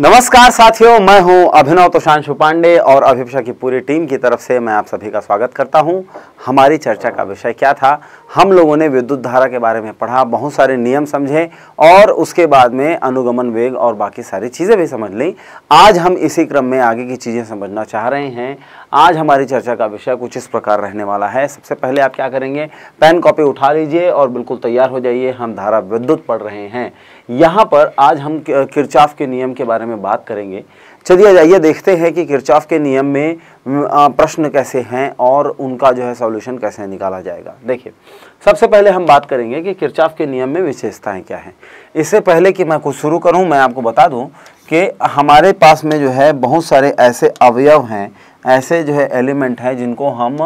नमस्कार साथियों मैं हूं अभिनव तोशांशु पांडे और अभिपक्षा की पूरी टीम की तरफ से मैं आप सभी का स्वागत करता हूं हमारी चर्चा का विषय क्या था हम लोगों ने विद्युत धारा के बारे में पढ़ा बहुत सारे नियम समझे और उसके बाद में अनुगमन वेग और बाकी सारी चीज़ें भी समझ ली आज हम इसी क्रम में आगे की चीज़ें समझना चाह रहे हैं आज हमारी चर्चा का विषय कुछ इस प्रकार रहने वाला है सबसे पहले आप क्या करेंगे पेन कॉपी उठा लीजिए और बिल्कुल तैयार हो जाइए हम धारा विद्युत पढ़ रहे हैं यहाँ पर आज हम किरचाफ के नियम के बारे में बात करेंगे चलिए जाइए देखते हैं कि किरचाफ के नियम में प्रश्न कैसे हैं और उनका जो है सॉल्यूशन कैसे निकाला जाएगा देखिए सबसे पहले हम बात करेंगे कि किरचाफ के नियम में विशेषताएं क्या हैं इससे पहले कि मैं कुछ शुरू करूं मैं आपको बता दूं कि हमारे पास में जो है बहुत सारे ऐसे अवयव हैं ऐसे जो है एलिमेंट हैं जिनको हम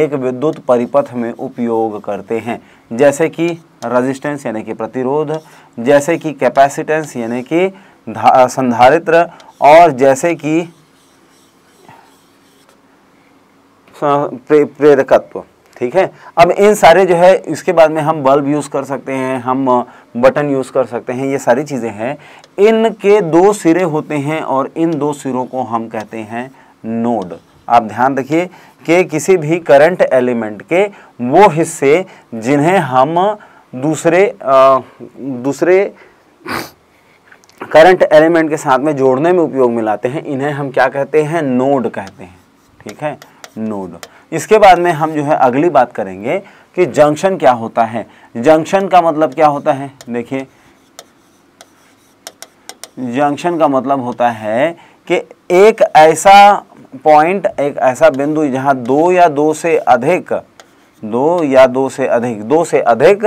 एक विद्युत परिपथ में उपयोग करते हैं जैसे कि रजिस्टेंस यानी कि प्रतिरोध जैसे कि कैपेसिटेंस यानी कि संधारित्र और जैसे कि प्रेरकत्व ठीक है अब इन सारे जो है इसके बाद में हम बल्ब यूज़ कर सकते हैं हम बटन यूज़ कर सकते हैं ये सारी चीज़ें हैं इनके दो सिरे होते हैं और इन दो सिरों को हम कहते हैं नोड आप ध्यान रखिए कि किसी भी करंट एलिमेंट के वो हिस्से जिन्हें हम दूसरे आ, दूसरे करंट एलिमेंट के साथ में जोड़ने में उपयोग में लाते हैं इन्हें हम क्या कहते हैं नोड कहते हैं ठीक है नोड इसके बाद में हम जो है अगली बात करेंगे कि जंक्शन क्या होता है जंक्शन का मतलब क्या होता है देखिए जंक्शन का मतलब होता है कि एक ऐसा पॉइंट एक ऐसा बिंदु जहाँ दो या दो से अधिक दो या दो से अधिक दो से अधिक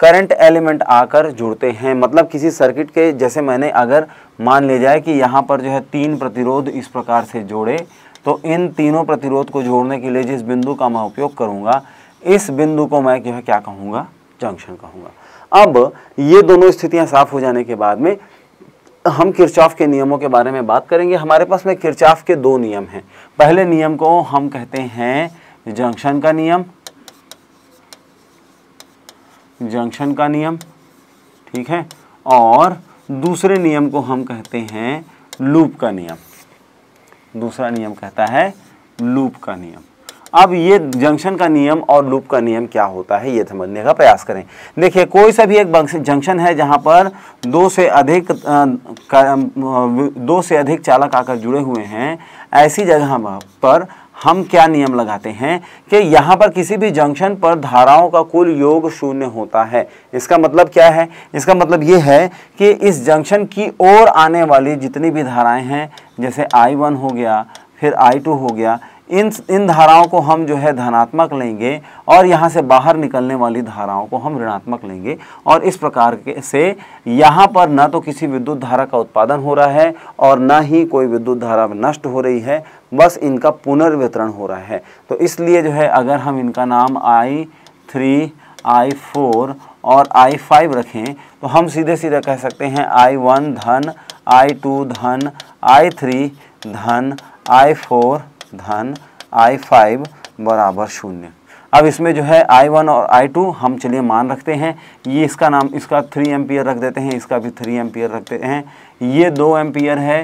करंट एलिमेंट आकर जुड़ते हैं मतलब किसी सर्किट के जैसे मैंने अगर मान ले जाए कि यहाँ पर जो है तीन प्रतिरोध इस प्रकार से जोड़े तो इन तीनों प्रतिरोध को जोड़ने के लिए जिस बिंदु का मैं उपयोग करूँगा इस बिंदु को मैं जो है क्या कहूँगा जंक्शन कहूँगा अब ये दोनों स्थितियाँ साफ हो जाने के बाद में हम किरचाफ के नियमों के बारे में बात करेंगे हमारे पास में किरचाफ के दो नियम हैं पहले नियम को हम कहते हैं जंक्शन का नियम जंक्शन का नियम ठीक है और दूसरे नियम को हम कहते हैं लूप का नियम दूसरा नियम कहता है लूप का नियम अब ये जंक्शन का नियम और लूप का नियम क्या होता है ये समझने का प्रयास करें देखिए कोई सा भी एक जंक्शन है जहाँ पर दो से अधिक दो से अधिक चालक आकर जुड़े हुए हैं ऐसी जगह पर हम क्या नियम लगाते हैं कि यहाँ पर किसी भी जंक्शन पर धाराओं का कुल योग शून्य होता है इसका मतलब क्या है इसका मतलब ये है कि इस जंक्शन की ओर आने वाली जितनी भी धाराएं हैं जैसे I1 हो गया फिर I2 हो गया इन इन धाराओं को हम जो है धनात्मक लेंगे और यहाँ से बाहर निकलने वाली धाराओं को हम ऋणात्मक लेंगे और इस प्रकार के से यहाँ पर ना तो किसी विद्युत धारा का उत्पादन हो रहा है और ना ही कोई विद्युत धारा नष्ट हो रही है बस इनका पुनर्वितरण हो रहा है तो इसलिए जो है अगर हम इनका नाम आई थ्री आई फोर और आई फाइव रखें तो हम सीधे सीधे कह सकते हैं आई वन धन आई टू धन आई थ्री धन आई फोर धन आई फाइव बराबर शून्य अब इसमें जो है आई वन और आई टू हम चलिए मान रखते हैं ये इसका नाम इसका थ्री एम्पियर रख देते हैं इसका भी थ्री एम्पियर रखते हैं ये दो एम्पियर है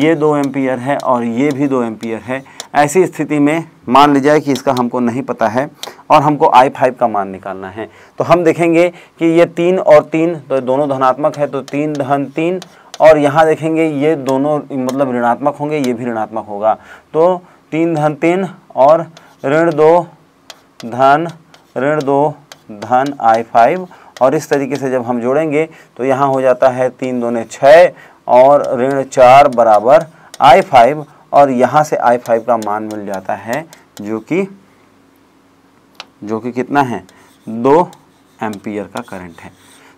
ये दो एम्पियर है और ये भी दो एम्पियर है ऐसी स्थिति में मान लीजिए कि इसका हमको नहीं पता है और हमको आई फाइव का मान निकालना है तो हम देखेंगे कि ये तीन और तीन तो दोनों धनात्मक है तो तीन धन तीन और यहाँ देखेंगे ये दोनों मतलब ऋणात्मक होंगे ये भी ऋणात्मक होगा तो तीन धन तीन और ऋण दो धन ऋण दो धन आई फाइव और इस तरीके से जब हम जोड़ेंगे तो यहाँ हो जाता है तीन दोने छः और ऋण चार बराबर आई फाइव और यहाँ से आई फाइव का मान मिल जाता है जो कि जो कि कितना है दो एम्पियर का करंट है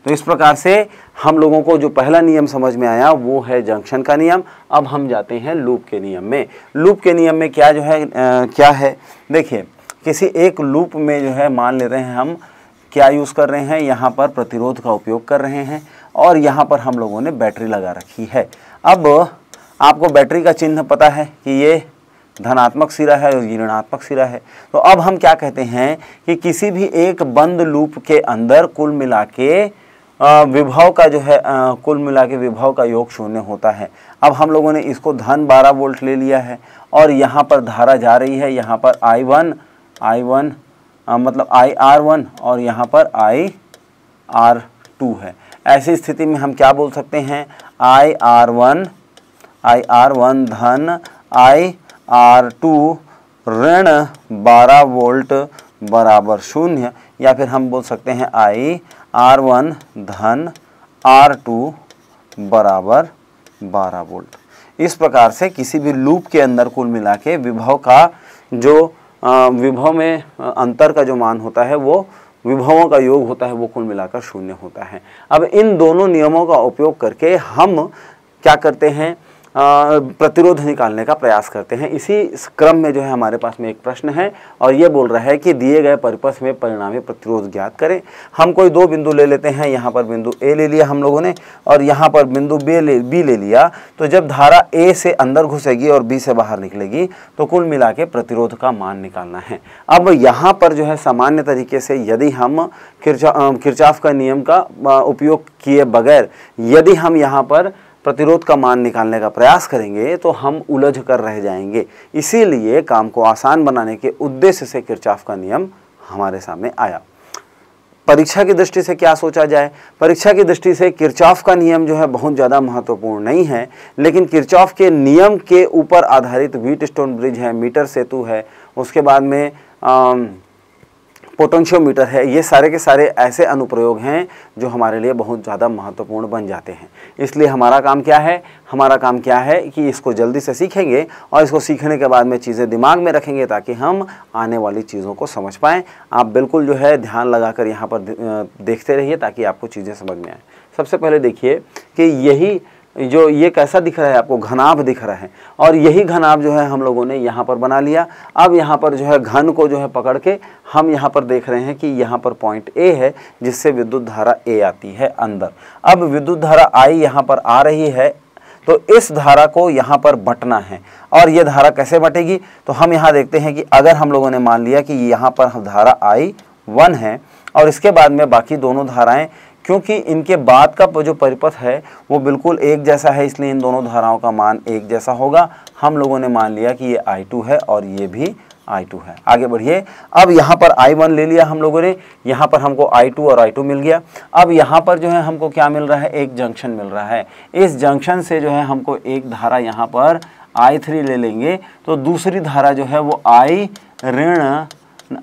तो इस प्रकार से हम लोगों को जो पहला नियम समझ में आया वो है जंक्शन का नियम अब हम जाते हैं लूप के नियम में लूप के नियम में क्या जो है आ, क्या है देखिए किसी एक लूप में जो है मान लेते हैं हम क्या यूज़ कर रहे हैं यहाँ पर प्रतिरोध का उपयोग कर रहे हैं और यहाँ पर हम लोगों ने बैटरी लगा रखी है अब आपको बैटरी का चिन्ह पता है कि ये धनात्मक सिरा है और ये ऋणात्मक सिरा है तो अब हम क्या कहते हैं कि किसी भी एक बंद लूप के अंदर कुल मिला के विभव का जो है कुल मिला के विभव का योग शून्य होता है अब हम लोगों ने इसको धन 12 वोल्ट ले लिया है और यहाँ पर धारा जा रही है यहाँ पर आई वन आई वन मतलब आई आर वन और यहाँ पर आई आर टू है ऐसी स्थिति में हम क्या बोल सकते हैं I R one I R one धन आई आर टू ऋण बारह वोल्ट बराबर शून्य या फिर हम बोल सकते हैं आई आर वन धन आर टू बराबर बारह वोल्ट इस प्रकार से किसी भी लूप के अंदर कुल मिला के विभव का जो विभव में अंतर का जो मान होता है वो विभवों का योग होता है वो कुल मिलाकर शून्य होता है अब इन दोनों नियमों का उपयोग करके हम क्या करते हैं प्रतिरोध निकालने का प्रयास करते हैं इसी क्रम में जो है हमारे पास में एक प्रश्न है और ये बोल रहा है कि दिए गए पर्पस में परिणामी प्रतिरोध ज्ञात करें हम कोई दो बिंदु ले लेते हैं यहाँ पर बिंदु ए ले लिया हम लोगों ने और यहाँ पर बिंदु बे ले बी ले लिया तो जब धारा ए से अंदर घुसेगी और बी से बाहर निकलेगी तो कुल मिला के प्रतिरोध का मान निकालना है अब यहाँ पर जो है सामान्य तरीके से यदि हम किरचा किरचाफ का नियम का उपयोग किए बगैर यदि हम यहाँ पर प्रतिरोध का मान निकालने का प्रयास करेंगे तो हम उलझ कर रह जाएंगे इसीलिए काम को आसान बनाने के उद्देश्य से किरचाफ का नियम हमारे सामने आया परीक्षा की दृष्टि से क्या सोचा जाए परीक्षा की दृष्टि से किरचाफ का नियम जो है बहुत ज़्यादा महत्वपूर्ण नहीं है लेकिन किरचाफ के नियम के ऊपर आधारित व्हीट स्टोन ब्रिज है मीटर सेतु है उसके बाद में आ, पोटेंशियोमीटर है ये सारे के सारे ऐसे अनुप्रयोग हैं जो हमारे लिए बहुत ज़्यादा महत्वपूर्ण बन जाते हैं इसलिए हमारा काम क्या है हमारा काम क्या है कि इसको जल्दी से सीखेंगे और इसको सीखने के बाद में चीज़ें दिमाग में रखेंगे ताकि हम आने वाली चीज़ों को समझ पाएँ आप बिल्कुल जो है ध्यान लगा कर यहाँ पर देखते रहिए ताकि आपको चीज़ें समझ में आए सबसे पहले देखिए कि यही जो ये कैसा दिख रहा है आपको घनाब दिख रहा है और यही घनाब जो है हम लोगों ने यहाँ पर बना लिया अब यहाँ पर जो है घन को जो है पकड़ के हम यहाँ पर देख रहे हैं कि यहाँ पर पॉइंट ए है जिससे विद्युत धारा ए आती है अंदर अब विद्युत धारा आई यहाँ पर आ रही है तो इस धारा को यहाँ पर बटना है और ये धारा कैसे बटेगी तो हम यहाँ देखते हैं कि अगर हम लोगों ने मान लिया कि यहाँ पर धारा आई वन है और इसके बाद में बाकी दोनों धाराएं क्योंकि इनके बाद का जो परिपथ है वो बिल्कुल एक जैसा है इसलिए इन दोनों धाराओं का मान एक जैसा होगा हम लोगों ने मान लिया कि ये आई टू है और ये भी आई टू है आगे बढ़िए अब यहाँ पर आई वन ले लिया हम लोगों ने यहाँ पर हमको आई टू और आई टू मिल गया अब यहाँ पर जो है हमको क्या मिल रहा है एक जंक्शन मिल रहा है इस जंक्शन से जो है हमको एक धारा यहाँ पर आई थ्री ले लेंगे तो दूसरी धारा जो है वो आई ऋण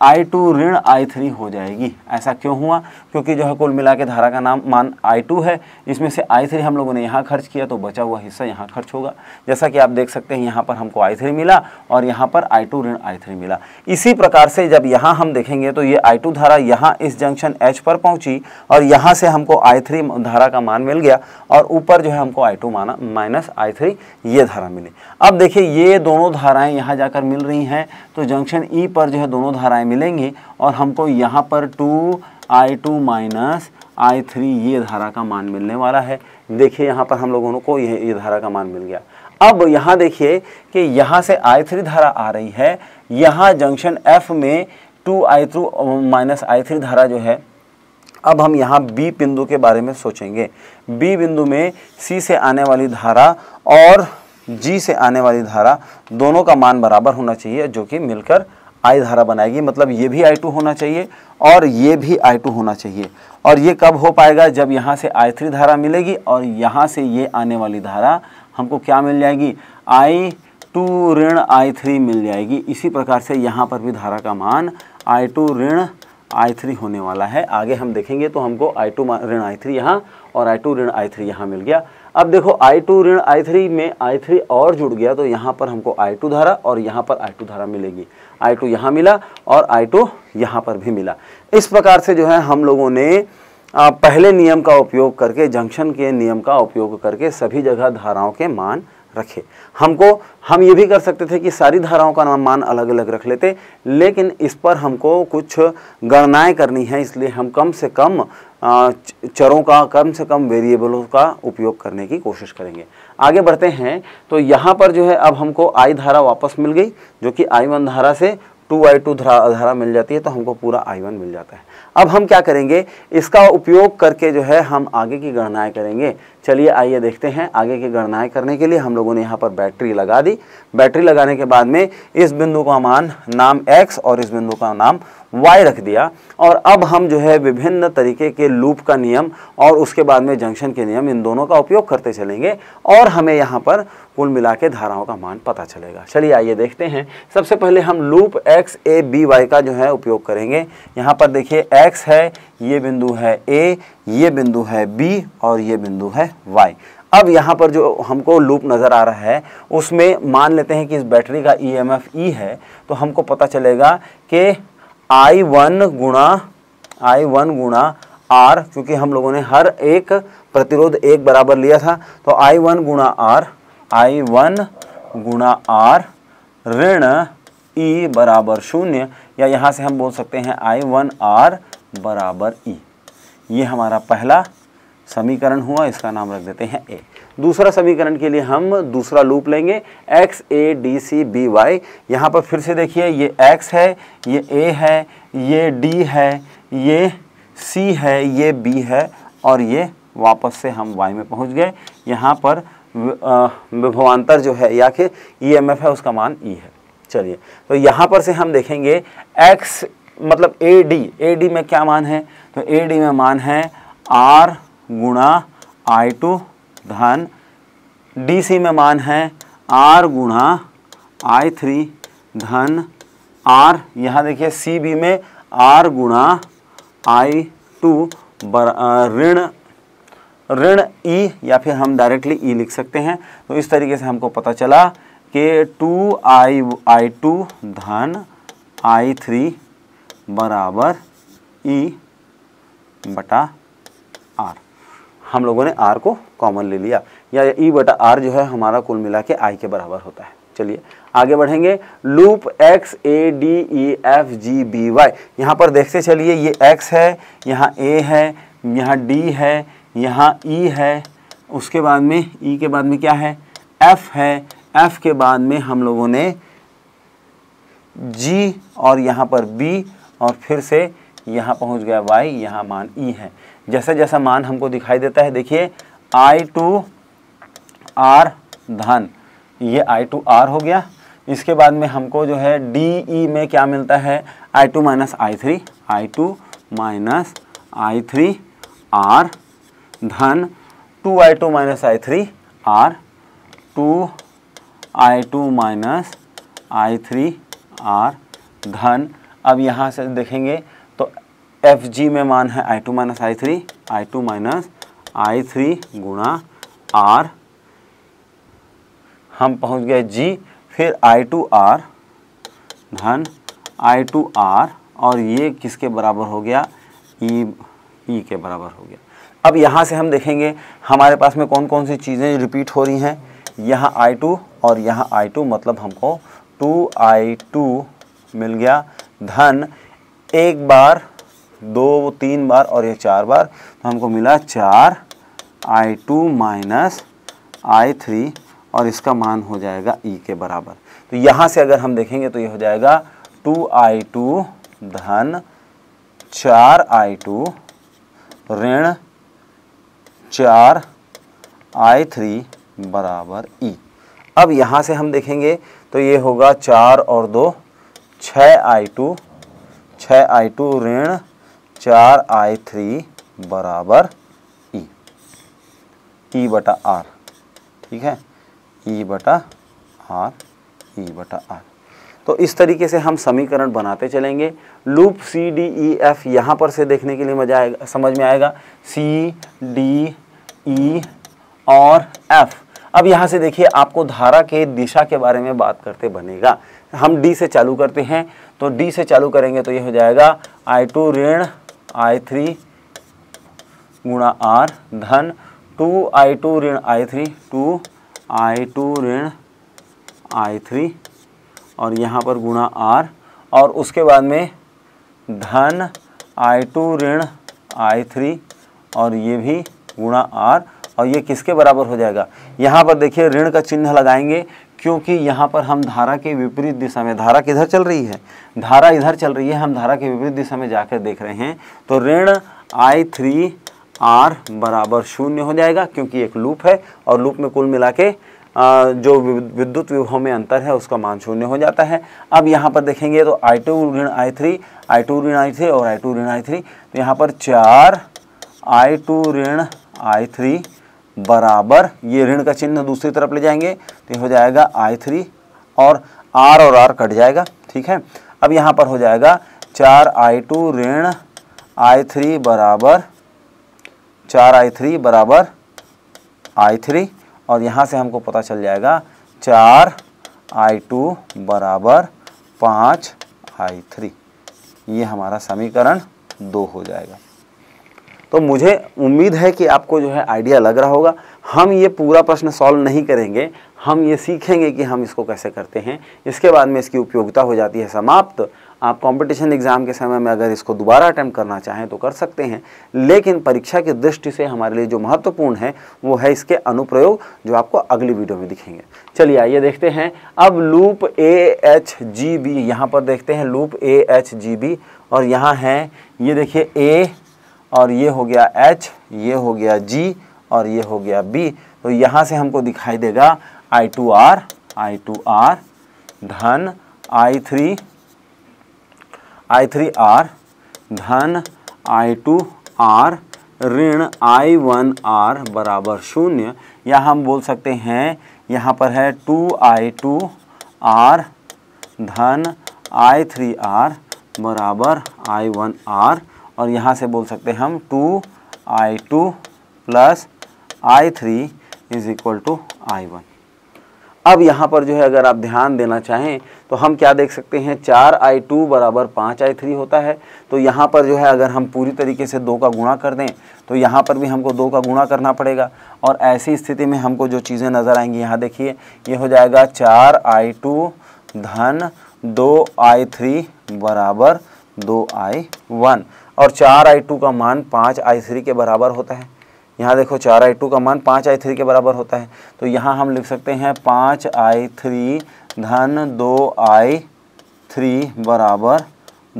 आई टू ऋण आई थ्री हो जाएगी ऐसा क्यों हुआ क्योंकि जो है कुल मिला के धारा का नाम मान आई टू है इसमें से आई थ्री हम लोगों ने यहाँ खर्च किया तो बचा हुआ हिस्सा यहाँ खर्च होगा जैसा कि आप देख सकते हैं यहाँ पर हमको आई थ्री मिला और यहाँ पर आई टू ऋण आई थ्री मिला इसी प्रकार से जब यहाँ हम देखेंगे तो ये आई टू धारा यहाँ इस जंक्शन एच पर पहुँची और यहाँ से हमको आई थ्री धारा का मान मिल गया और ऊपर जो है हमको आई टू माना माइनस आई थ्री ये धारा मिली अब देखिए ये दोनों धाराएँ यहाँ जाकर मिल रही हैं तो जंक्शन ई e पर जो है दोनों धाराएँ धाराएं मिलेंगी और हमको यहाँ पर two I two minus I three ये धारा का मान मिलने वाला है देखिए यहाँ पर हम लोगों को ये ये धारा का मान मिल गया अब यहाँ देखिए कि यहाँ से आई थ्री धारा आ रही है यहाँ जंक्शन एफ में two I three minus I three धारा जो है अब हम यहाँ बी बिंदु के बारे में सोचेंगे बी बिंदु में सी से आने वाली धारा और जी से आने वाली धारा दोनों का मान बराबर होना चाहिए जो कि मिलकर आई धारा बनाएगी मतलब ये भी आई टू होना चाहिए और ये भी आई टू होना चाहिए और ये कब हो पाएगा जब यहाँ से आई थ्री धारा मिलेगी और यहाँ से ये आने वाली धारा हमको क्या मिल जाएगी आई टू ऋण आई थ्री मिल जाएगी इसी प्रकार से यहाँ पर भी धारा का मान आई टू ऋण आई थ्री होने वाला है आगे हम देखेंगे तो हमको आई टू ऋण आई थ्री यहाँ और आई टू ऋण आई थ्री यहाँ मिल गया अब देखो आई टू ऋण आई थ्री में आई थ्री और जुड़ गया तो यहाँ पर हमको आई टू धारा और यहाँ पर आई टू धारा मिलेगी आई टू यहाँ मिला और आई टू यहाँ पर भी मिला इस प्रकार से जो है हम लोगों ने पहले नियम का उपयोग करके जंक्शन के नियम का उपयोग करके सभी जगह धाराओं के मान रखे हमको हम ये भी कर सकते थे कि सारी धाराओं का मान अलग अलग रख लेते लेकिन इस पर हमको कुछ गणनाएं करनी है इसलिए हम कम से कम चरों का कम से कम वेरिएबलों का उपयोग करने की कोशिश करेंगे आगे बढ़ते हैं तो यहाँ पर जो है अब हमको आई धारा वापस मिल गई जो कि आई वन धारा से टू आई टू धारा मिल जाती है तो हमको पूरा आई वन मिल जाता है अब हम क्या करेंगे इसका उपयोग करके जो है हम आगे की गणनाएं करेंगे चलिए आइए देखते हैं आगे की गणनाएं करने के लिए हम लोगों ने यहाँ पर बैटरी लगा दी बैटरी लगाने के बाद में इस बिंदु का मान नाम एक्स और इस बिंदु का नाम वाई रख दिया और अब हम जो है विभिन्न तरीके के लूप का नियम और उसके बाद में जंक्शन के नियम इन दोनों का उपयोग करते चलेंगे और हमें यहाँ पर कुल मिला के धाराओं का मान पता चलेगा चलिए आइए देखते हैं सबसे पहले हम loop X A B Y का जो है उपयोग करेंगे यहाँ पर देखिए एक्स है ये बिंदु है ए ये बिंदु है बी और ये बिंदु है वाई अब यहाँ पर जो हमको लूप नज़र आ रहा है उसमें मान लेते हैं कि इस बैटरी का ई एम एफ ई है तो हमको पता चलेगा कि आई वन गुणा आई वन गुणा आर क्योंकि हम लोगों ने हर एक प्रतिरोध एक बराबर लिया था तो आई वन गुणा आर आई वन गुणा आर ऋण ई e बराबर शून्य या यहाँ से हम बोल सकते हैं आई वन आर बराबर ई ये हमारा पहला समीकरण हुआ इसका नाम रख देते हैं ए दूसरा समीकरण के लिए हम दूसरा लूप लेंगे X A D C B Y यहाँ पर फिर से देखिए ये एक्स है ये ए है ये डी है ये सी है ये बी है और ये वापस से हम वाई में पहुँच गए यहाँ पर विभवान्तर जो है या कि ई एम एफ है उसका मान ई e है चलिए तो यहाँ पर से हम देखेंगे एक्स मतलब ए डी ए डी में क्या मान है तो ए डी में मान है आर गुणा आई टू धन डी सी में मान है आर गुणा आई थ्री धन आर यहाँ देखिए सी बी में आर गुणा आई टू ऋण ऋण ई e या फिर हम डायरेक्टली ई e लिख सकते हैं तो इस तरीके से हमको पता चला कि टू आई आई टू धन आई थ्री बराबर ई e बटा आर हम लोगों ने आर को कॉमन ले लिया या ई e बटा आर जो है हमारा कुल मिला के आई के बराबर होता है चलिए आगे बढ़ेंगे loop X A D E F G B Y यहाँ पर देखते चलिए ये एक्स है यहाँ ए है यहाँ डी है यहाँ ई e है उसके बाद में ई के बाद में क्या है एफ है एफ के बाद में हम लोगों ने जी और यहाँ पर बी और फिर से यहाँ पहुँच गया वाई यहाँ मान ई e है जैसा जैसा मान हमको दिखाई देता है देखिए आई टू आर धन ये आई टू आर हो गया इसके बाद में हमको जो है डी ई e में क्या मिलता है I two minus I three I two minus I three R धन two I two minus I three R two I two minus I three R धन अब यहाँ से देखेंगे तो एफ जी में मान है I two minus I three I two minus I three गुणा आर हम पहुँच गए जी फिर आई टू आर धन आई टू आर और ये किसके बराबर हो गया ई e, ई e के बराबर हो गया अब यहाँ से हम देखेंगे हमारे पास में कौन कौन सी चीज़ें रिपीट हो रही हैं यहाँ आई टू और यहाँ आई टू मतलब हमको टू आई टू मिल गया धन एक बार दो तीन बार और ये चार बार तो हमको मिला चार I two minus I three और इसका मान हो जाएगा ई के बराबर तो यहाँ से अगर हम देखेंगे तो ये हो जाएगा टू आई टू धन चार आई टू ऋण चार आई थ्री बराबर ई अब यहाँ से हम देखेंगे तो ये होगा चार और दो छ आई टू छ आई टू ऋण चार आई थ्री बराबर ई ई बटा आर ठीक है ई बटा आर ई बटा आर तो इस तरीके से हम समीकरण बनाते चलेंगे loop C D E F यहाँ पर से देखने के लिए मजा आएगा समझ में आएगा सी डी ई और एफ अब यहाँ से देखिए आपको धारा के दिशा के बारे में बात करते बनेगा हम डी से चालू करते हैं तो डी से चालू करेंगे तो ये हो जाएगा आई टू ऋण आई थ्री गुणा आर धन टू आई टू ऋण I three two I two ऋण आई थ्री और यहाँ पर गुणा आर और उसके बाद में धन आई टू ऋण आई थ्री और ये भी गुणा आर और ये किसके बराबर हो जाएगा यहाँ पर देखिए ऋण का चिन्ह लगाएंगे क्योंकि यहाँ पर हम धारा के विपरीत दिशा में धारा किधर चल रही है धारा इधर चल रही है हम धारा के विपरीत दिशा में जाकर देख रहे हैं तो ऋण आई थ्री आर बराबर शून्य हो जाएगा क्योंकि एक लूप है और लूप में कुल मिला के जो विद्युत विभव में अंतर है उसका मान शून्य हो जाता है अब यहाँ पर देखेंगे तो आई टू ऋण आई थ्री आई टू ऋण आई थ्री और आई टू ऋण आई थ्री तो यहाँ पर चार आई टू ऋण आई थ्री बराबर ये ऋण का चिन्ह दूसरी तरफ ले जाएंगे तो हो जाएगा आई थ्री और आर और आर कट जाएगा ठीक है अब यहाँ पर हो जाएगा चार आई टू ऋण आई थ्री बराबर चार आई थ्री बराबर आई थ्री और यहाँ से हमको पता चल जाएगा चार आई टू बराबर पाँच आई थ्री ये हमारा समीकरण दो हो जाएगा तो मुझे उम्मीद है कि आपको जो है आइडिया लग रहा होगा हम ये पूरा प्रश्न सॉल्व नहीं करेंगे हम ये सीखेंगे कि हम इसको कैसे करते हैं इसके बाद में इसकी उपयोगिता हो जाती है समाप्त आप कंपटीशन एग्ज़ाम के समय में अगर इसको दोबारा अटैम्प्ट करना चाहें तो कर सकते हैं लेकिन परीक्षा की दृष्टि से हमारे लिए जो महत्वपूर्ण है वो है इसके अनुप्रयोग जो आपको अगली वीडियो में दिखेंगे चलिए आइए देखते हैं अब loop A H G B यहाँ पर देखते हैं loop A H G B और यहाँ है ये देखिए ए और ये हो गया एच ये हो गया जी और ये हो गया बी तो यहाँ से हमको दिखाई देगा I two R I two R धन I three I three R धन आई टू आर ऋण आई वन आर बराबर शून्य या हम बोल सकते हैं यहाँ पर है टू आई टू आर धन आई थ्री आर बराबर आई वन आर और यहाँ से बोल सकते हैं हम two I two plus I three is equal to I one अब यहाँ पर जो है अगर आप ध्यान देना चाहें तो हम क्या देख सकते हैं चार आई टू बराबर पाँच आई थ्री होता है तो यहाँ पर जो है अगर हम पूरी तरीके से दो का गुणा कर दें तो यहाँ पर भी हमको दो का गुणा करना पड़ेगा और ऐसी स्थिति में हमको जो चीज़ें नज़र आएंगी यहाँ देखिए ये हो जाएगा चार आई टू धन दो आई थ्री बराबर दो आई वन और चार आई टू का मान पाँच आई थ्री के बराबर होता है यहाँ देखो चार आई टू का मान पाँच आई थ्री के बराबर होता है तो यहाँ हम लिख सकते हैं पाँच आई थ्री धन दो आई थ्री बराबर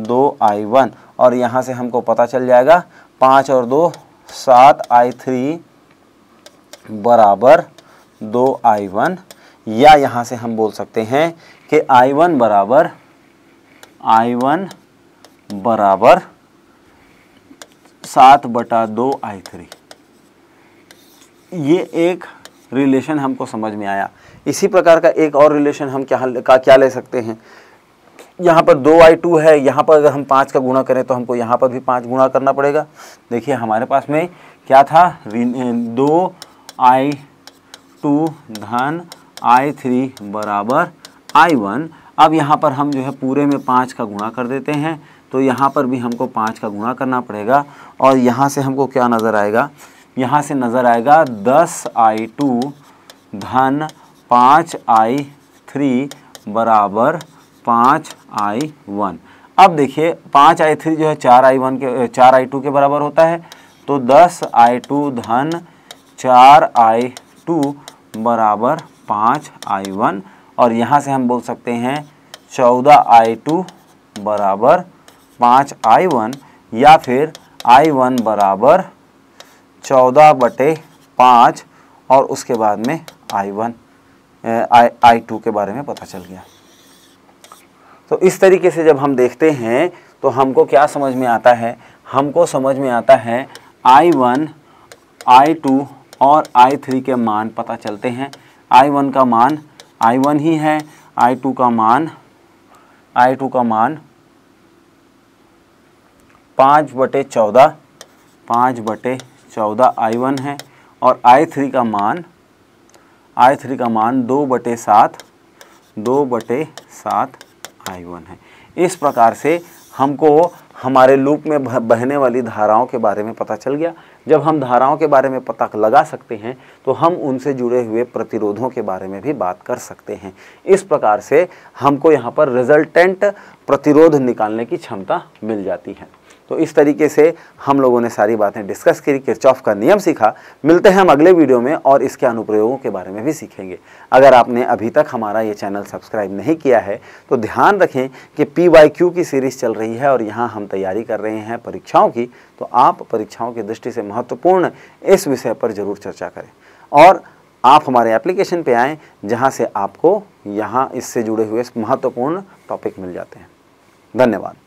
दो आई वन और यहाँ से हमको पता चल जाएगा पाँच और दो सात आई थ्री बराबर दो आई वन या यहाँ से हम बोल सकते हैं कि आई वन बराबर आई वन बराबर सात बटा दो आई थ्री ये एक रिलेशन हमको समझ में आया इसी प्रकार का एक और रिलेशन हम क्या का क्या ले सकते हैं यहाँ पर दो आई टू है यहाँ पर अगर हम पाँच का गुणा करें तो हमको यहाँ पर भी पाँच गुणा करना पड़ेगा देखिए हमारे पास में क्या था दो आई टू धन आई थ्री बराबर आई वन अब यहाँ पर हम जो है पूरे में पाँच का गुणा कर देते हैं तो यहाँ पर भी हमको पाँच का गुणा करना पड़ेगा और यहाँ से हमको क्या नज़र आएगा यहाँ से नज़र आएगा दस आई टू धन पाँच आई थ्री बराबर पाँच आई वन अब देखिए पाँच आई थ्री जो है चार आई वन के चार आई टू के बराबर होता है तो दस आई टू धन चार आई टू बराबर पाँच आई वन और यहाँ से हम बोल सकते हैं चौदह आई टू बराबर पाँच आई वन या फिर आई वन बराबर चौदह बटे पाँच और उसके बाद में I one I I to के बारे में पता चल गया तो इस तरीके से जब हम देखते हैं तो हमको क्या समझ में आता है हमको समझ में आता है आई वन आई टू और आई थ्री के मान पता चलते हैं आई वन का मान आई वन ही है आई टू का मान आई टू का मान पाँच बटे चौदह पाँच बटे चौदह आई वन है और आई थ्री का मान आई थ्री का मान दो बटे सात दो बटे सात आई वन है इस प्रकार से हमको हमारे लूप में बहने वाली धाराओं के बारे में पता चल गया जब हम धाराओं के बारे में पता लगा सकते हैं तो हम उनसे जुड़े हुए प्रतिरोधों के बारे में भी बात कर सकते हैं इस प्रकार से हमको यहाँ पर रिजल्टेंट प्रतिरोध निकालने की क्षमता मिल जाती है तो इस तरीके से हम लोगों ने सारी बातें डिस्कस करी किरचॉफ का नियम सीखा मिलते हैं हम अगले वीडियो में और इसके अनुप्रयोगों के बारे में भी सीखेंगे अगर आपने अभी तक हमारा ये चैनल सब्सक्राइब नहीं किया है तो ध्यान रखें कि पी वाई क्यू की सीरीज़ चल रही है और यहाँ हम तैयारी कर रहे हैं परीक्षाओं की तो आप परीक्षाओं की दृष्टि से महत्वपूर्ण इस विषय पर ज़रूर चर्चा करें और आप हमारे एप्लीकेशन पे आएँ जहाँ से आपको यहाँ इससे जुड़े हुए महत्वपूर्ण टॉपिक मिल जाते हैं धन्यवाद